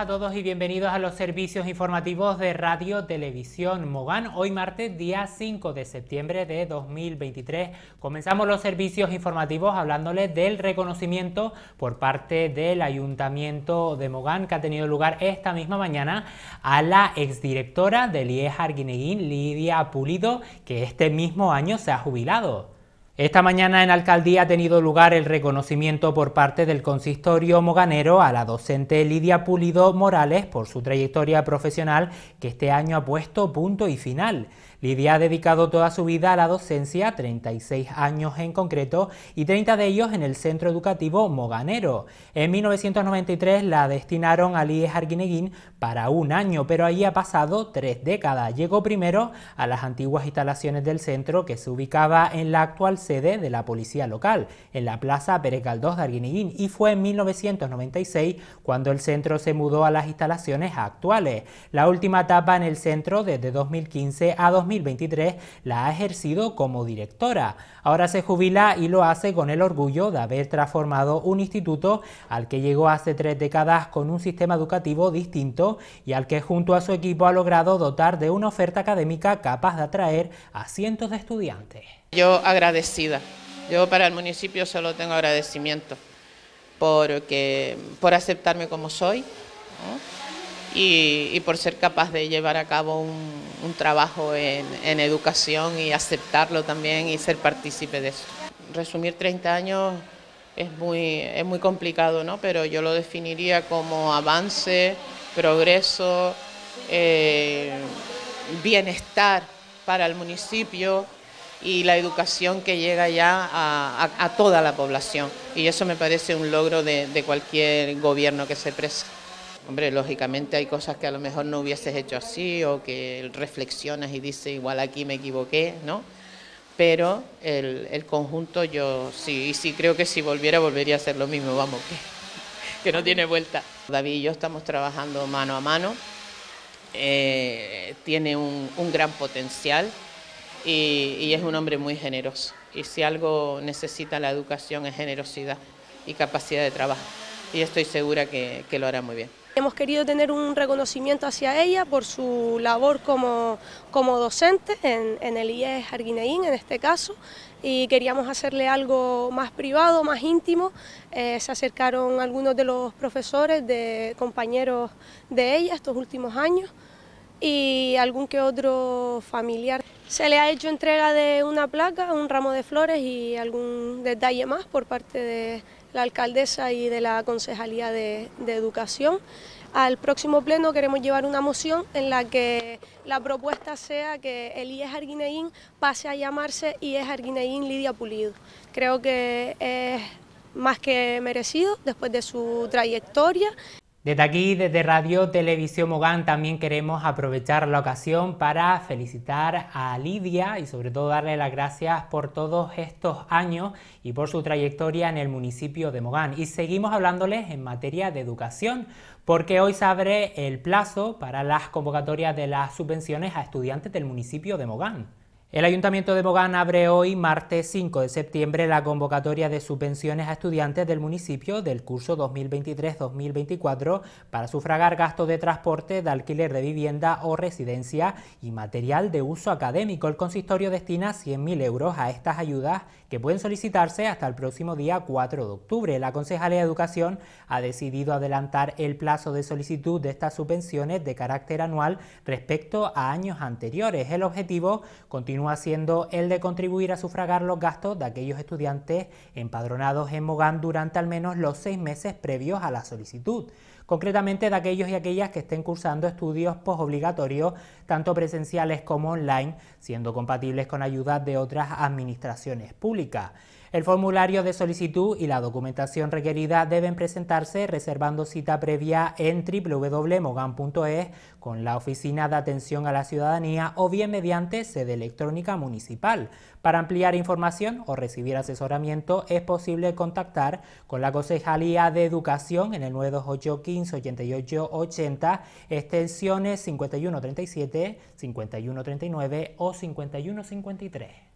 a todos y bienvenidos a los servicios informativos de Radio Televisión Mogán. Hoy martes, día 5 de septiembre de 2023, comenzamos los servicios informativos hablándoles del reconocimiento por parte del Ayuntamiento de Mogán que ha tenido lugar esta misma mañana a la exdirectora del IES Arguineguín, Lidia Pulido, que este mismo año se ha jubilado. Esta mañana en Alcaldía ha tenido lugar el reconocimiento por parte del consistorio moganero a la docente Lidia Pulido Morales por su trayectoria profesional que este año ha puesto punto y final. Lidia ha dedicado toda su vida a la docencia, 36 años en concreto, y 30 de ellos en el centro educativo moganero. En 1993 la destinaron a Líez Arguineguín para un año, pero allí ha pasado tres décadas. Llegó primero a las antiguas instalaciones del centro que se ubicaba en la actual sede de la policía local, en la Plaza Pérez Galdós de Arguineguín, y fue en 1996 cuando el centro se mudó a las instalaciones actuales. La última etapa en el centro, desde 2015 a 2023, la ha ejercido como directora. Ahora se jubila y lo hace con el orgullo de haber transformado un instituto al que llegó hace tres décadas con un sistema educativo distinto y al que junto a su equipo ha logrado dotar de una oferta académica capaz de atraer a cientos de estudiantes. Yo agradecida. Yo para el municipio solo tengo agradecimiento porque, por aceptarme como soy y, por ser capaz de llevar a cabo un, trabajo en, educación y aceptarlo también y ser partícipe de eso. Resumir 30 años es muy, muy complicado, pero yo lo definiría como avance, progreso, eh, bienestar para el municipio y la educación que llega ya a, toda la población. Y eso me parece un logro de, cualquier gobierno que se presa Hombre, lógicamente hay cosas que a lo mejor no hubieses hecho así o que reflexionas y dices igual aquí me equivoqué, ¿no? Pero el, el conjunto yo sí, y sí creo que si volviera volvería a hacer lo mismo, vamos, que, que no tiene vuelta. David y yo estamos trabajando mano a mano, eh, tiene un, un gran potencial y, es un hombre muy generoso. Y si algo necesita la educación es generosidad y capacidad de trabajo. Y estoy segura que, lo hará muy bien. Hemos querido tener un reconocimiento hacia ella por su labor como, docente en, el IES Arguineín en este caso y queríamos hacerle algo más privado, más íntimo. Eh, se acercaron algunos de los profesores, de compañeros de ella estos últimos años y algún que otro familiar. Se le ha hecho entrega de una placa, un ramo de flores y algún detalle más por parte de la alcaldesa y de la concejalía de, educación. Al próximo pleno queremos llevar una moción en la que la propuesta sea que el IES Arguineín pase a llamarse IES Arguineín Lidia Pulido. Creo que es más que merecido después de su trayectoria desde aquí, desde Radio Televisión Mogán, también queremos aprovechar la ocasión para felicitar a Lidia y sobre todo darle las gracias por todos estos años y por su trayectoria en el municipio de Mogán. Y seguimos hablándoles en materia de educación, porque hoy se abre el plazo para las convocatorias de las subvenciones a estudiantes del municipio de Mogán. El Ayuntamiento de Bogán abre hoy, martes 5 de septiembre, la convocatoria de subvenciones a estudiantes del municipio del curso 2023-2024 para sufragar gastos de transporte, de alquiler de vivienda o residencia y material de uso académico. El consistorio destina 100.000 euros a estas ayudas que pueden solicitarse hasta el próximo día 4 de octubre. La Concejalía de Educación ha decidido adelantar el plazo de solicitud de estas subvenciones de carácter anual respecto a años anteriores. El objetivo continúa haciendo el de contribuir a sufragar los gastos de aquellos estudiantes empadronados en Mogán durante al menos los seis meses previos a la solicitud, concretamente de aquellos y aquellas que estén cursando estudios posobligatorios, tanto presenciales como online, siendo compatibles con ayudas de otras administraciones públicas. El formulario de solicitud y la documentación requerida deben presentarse reservando cita previa en www.mogan.es con la Oficina de Atención a la Ciudadanía o bien mediante sede electrónica municipal. Para ampliar información o recibir asesoramiento es posible contactar con la Concejalía de Educación en el 928 15 extensiones 5137, 5139 o 5153.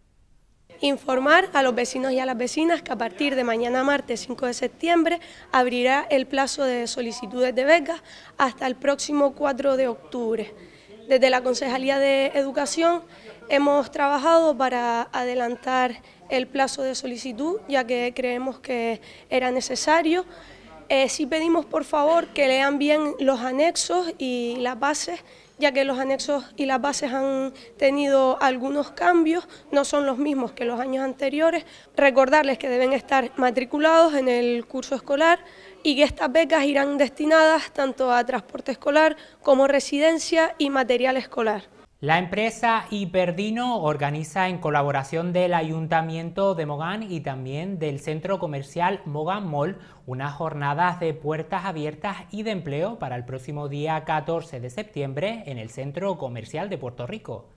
Informar a los vecinos y a las vecinas que a partir de mañana martes 5 de septiembre abrirá el plazo de solicitudes de becas hasta el próximo 4 de octubre. Desde la Concejalía de Educación hemos trabajado para adelantar el plazo de solicitud ya que creemos que era necesario. Si eh, sí pedimos por favor que lean bien los anexos y las bases ya que los anexos y las bases han tenido algunos cambios, no son los mismos que los años anteriores. Recordarles que deben estar matriculados en el curso escolar y que estas becas irán destinadas tanto a transporte escolar como residencia y material escolar. La empresa Hiperdino organiza en colaboración del Ayuntamiento de Mogán y también del Centro Comercial Mogán Mall unas jornadas de puertas abiertas y de empleo para el próximo día 14 de septiembre en el Centro Comercial de Puerto Rico.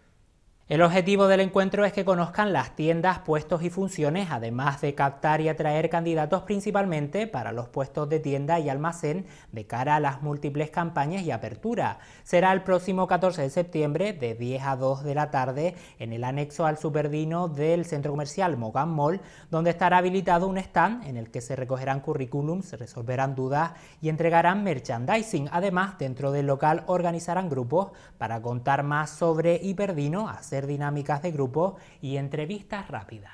El objetivo del encuentro es que conozcan las tiendas, puestos y funciones, además de captar y atraer candidatos principalmente para los puestos de tienda y almacén de cara a las múltiples campañas y apertura. Será el próximo 14 de septiembre de 10 a 2 de la tarde en el anexo al superdino del centro comercial Mogan Mall, donde estará habilitado un stand en el que se recogerán currículums, resolverán dudas y entregarán merchandising. Además, dentro del local organizarán grupos para contar más sobre Hiperdino, hacer dinámicas de grupo y entrevistas rápidas.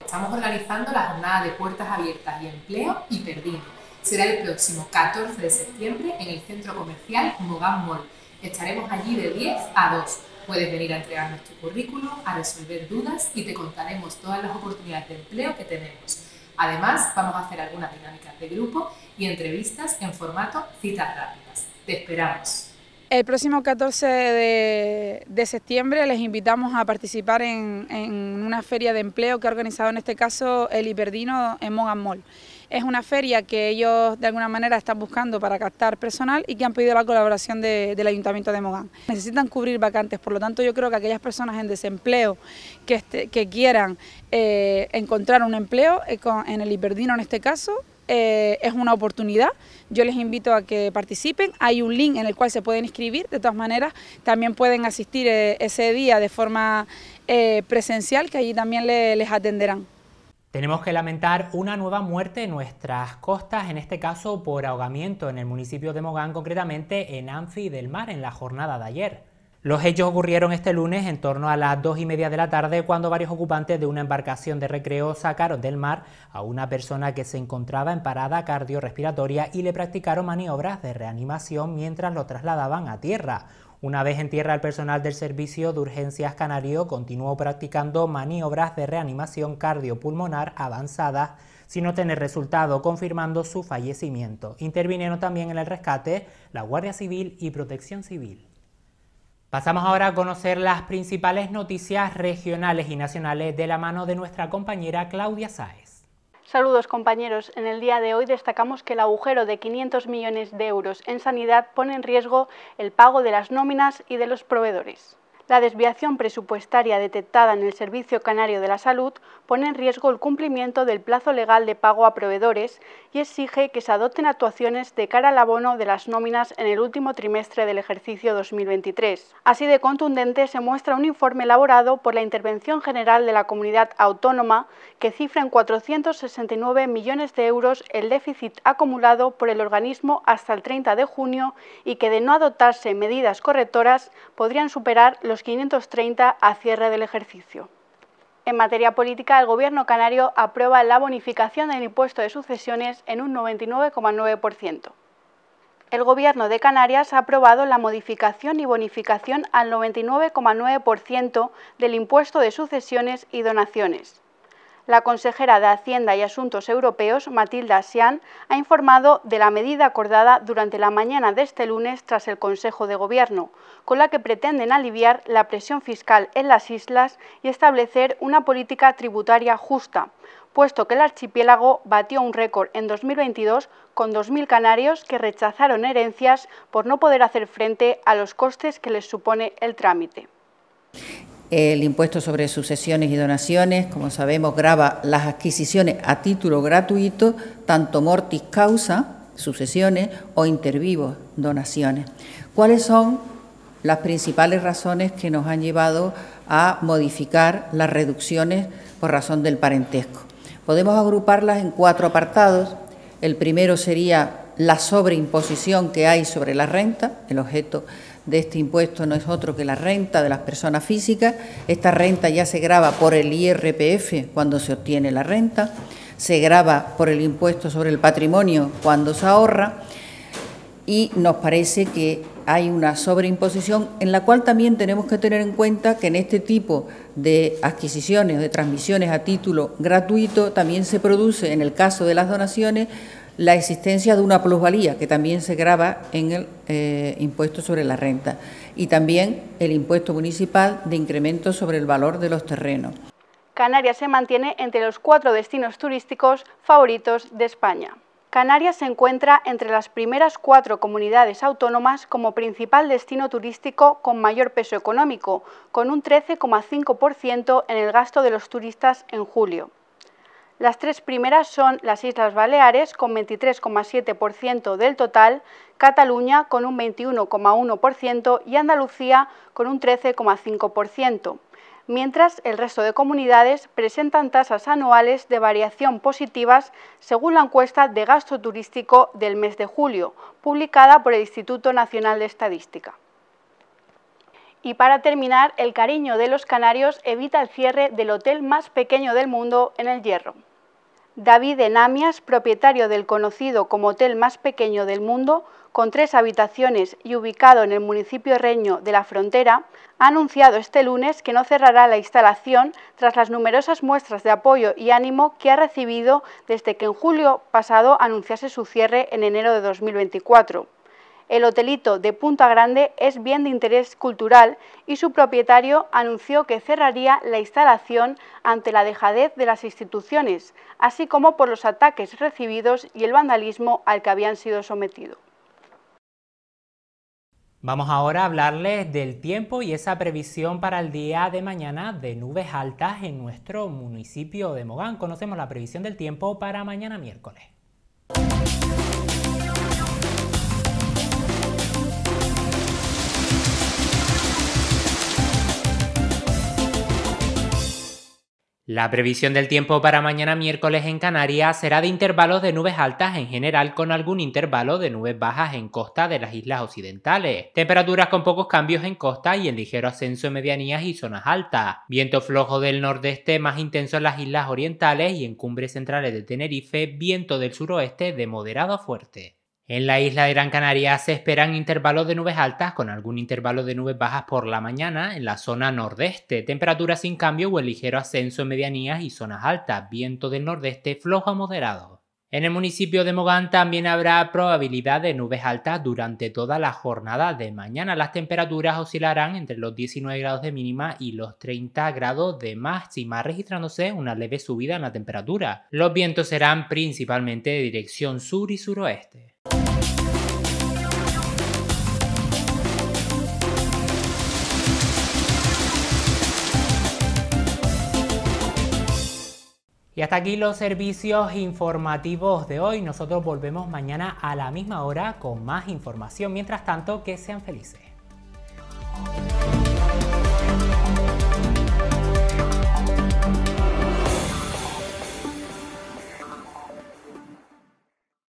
Estamos organizando la jornada de puertas abiertas y empleo y Perdido. Será el próximo 14 de septiembre en el centro comercial Mogán Estaremos allí de 10 a 2. Puedes venir a entregar nuestro currículum, a resolver dudas y te contaremos todas las oportunidades de empleo que tenemos. Además, vamos a hacer algunas dinámicas de grupo y entrevistas en formato citas rápidas. Te esperamos. El próximo 14 de, septiembre les invitamos a participar en, una feria de empleo que ha organizado en este caso el Hiperdino en Mogan Mall. Es una feria que ellos de alguna manera están buscando para captar personal y que han pedido la colaboración del Ayuntamiento de Mogán. Necesitan cubrir vacantes, por lo tanto yo creo que aquellas personas en desempleo que, este, quieran eh, encontrar un empleo, eh, en el Hiperdino en este caso, eh, es una oportunidad. Yo les invito a que participen. Hay un link en el cual se pueden inscribir. De todas maneras, también pueden asistir eh, ese día de forma eh, presencial, que allí también les atenderán. Tenemos que lamentar una nueva muerte en nuestras costas, en este caso por ahogamiento en el municipio de Mogán, concretamente en Anfi del Mar, en la jornada de ayer. Los hechos ocurrieron este lunes en torno a las dos y media de la tarde cuando varios ocupantes de una embarcación de recreo sacaron del mar a una persona que se encontraba en parada cardiorrespiratoria y le practicaron maniobras de reanimación mientras lo trasladaban a tierra. Una vez en tierra, el personal del Servicio de Urgencias Canario continuó practicando maniobras de reanimación cardiopulmonar avanzadas sin obtener resultado, confirmando su fallecimiento. Intervinieron también en el rescate la Guardia Civil y Protección Civil. Pasamos ahora a conocer las principales noticias regionales y nacionales de la mano de nuestra compañera Claudia Sáez. Saludos compañeros, en el día de hoy destacamos que el agujero de 500 millones de euros en sanidad pone en riesgo el pago de las nóminas y de los proveedores la desviación presupuestaria detectada en el Servicio Canario de la Salud pone en riesgo el cumplimiento del plazo legal de pago a proveedores y exige que se adopten actuaciones de cara al abono de las nóminas en el último trimestre del ejercicio 2023. Así de contundente se muestra un informe elaborado por la Intervención General de la Comunidad Autónoma que cifra en 469 millones de euros el déficit acumulado por el organismo hasta el 30 de junio y que de no adoptarse medidas correctoras podrían superar los 530 a cierre del ejercicio. En materia política, el Gobierno canario aprueba la bonificación del impuesto de sucesiones en un 99,9%. El Gobierno de Canarias ha aprobado la modificación y bonificación al 99,9% del impuesto de sucesiones y donaciones la consejera de Hacienda y Asuntos Europeos, Matilda Sian, ha informado de la medida acordada durante la mañana de este lunes tras el Consejo de Gobierno, con la que pretenden aliviar la presión fiscal en las islas y establecer una política tributaria justa, puesto que el archipiélago batió un récord en 2022 con 2.000 canarios que rechazaron herencias por no poder hacer frente a los costes que les supone el trámite. El impuesto sobre sucesiones y donaciones, como sabemos, graba las adquisiciones a título gratuito, tanto mortis causa, sucesiones, o intervivos, donaciones. ¿Cuáles son las principales razones que nos han llevado a modificar las reducciones por razón del parentesco? Podemos agruparlas en cuatro apartados. El primero sería la sobreimposición que hay sobre la renta, el objeto de este impuesto no es otro que la renta de las personas físicas. Esta renta ya se graba por el IRPF cuando se obtiene la renta, se graba por el impuesto sobre el patrimonio cuando se ahorra y nos parece que hay una sobreimposición en la cual también tenemos que tener en cuenta que en este tipo de adquisiciones, o de transmisiones a título gratuito, también se produce en el caso de las donaciones la existencia de una plusvalía que también se graba en el eh, impuesto sobre la renta y también el impuesto municipal de incremento sobre el valor de los terrenos. Canarias se mantiene entre los cuatro destinos turísticos favoritos de España. Canarias se encuentra entre las primeras cuatro comunidades autónomas como principal destino turístico con mayor peso económico, con un 13,5% en el gasto de los turistas en julio. Las tres primeras son las Islas Baleares con 23,7% del total, Cataluña con un 21,1% y Andalucía con un 13,5%, mientras el resto de comunidades presentan tasas anuales de variación positivas según la encuesta de gasto turístico del mes de julio, publicada por el Instituto Nacional de Estadística. Y para terminar, el cariño de los canarios evita el cierre del hotel más pequeño del mundo en el Hierro. David Enamias, propietario del conocido como hotel más pequeño del mundo, con tres habitaciones y ubicado en el municipio reño de la frontera, ha anunciado este lunes que no cerrará la instalación tras las numerosas muestras de apoyo y ánimo que ha recibido desde que en julio pasado anunciase su cierre en enero de 2024 el hotelito de Punta Grande es bien de interés cultural y su propietario anunció que cerraría la instalación ante la dejadez de las instituciones, así como por los ataques recibidos y el vandalismo al que habían sido sometidos. Vamos ahora a hablarles del tiempo y esa previsión para el día de mañana de nubes altas en nuestro municipio de Mogán. Conocemos la previsión del tiempo para mañana miércoles. La previsión del tiempo para mañana miércoles en Canarias será de intervalos de nubes altas en general con algún intervalo de nubes bajas en costa de las islas occidentales, temperaturas con pocos cambios en costa y en ligero ascenso en medianías y zonas altas, viento flojo del nordeste más intenso en las islas orientales y en cumbres centrales de Tenerife, viento del suroeste de moderado a fuerte. En la isla de Gran Canaria se esperan intervalos de nubes altas con algún intervalo de nubes bajas por la mañana en la zona nordeste, temperaturas sin cambio o el ligero ascenso en medianías y zonas altas, viento del nordeste flojo a moderado. En el municipio de Mogán también habrá probabilidad de nubes altas durante toda la jornada de mañana. Las temperaturas oscilarán entre los 19 grados de mínima y los 30 grados de máxima, registrándose una leve subida en la temperatura. Los vientos serán principalmente de dirección sur y suroeste. Y hasta aquí los servicios informativos de hoy. Nosotros volvemos mañana a la misma hora con más información. Mientras tanto, que sean felices.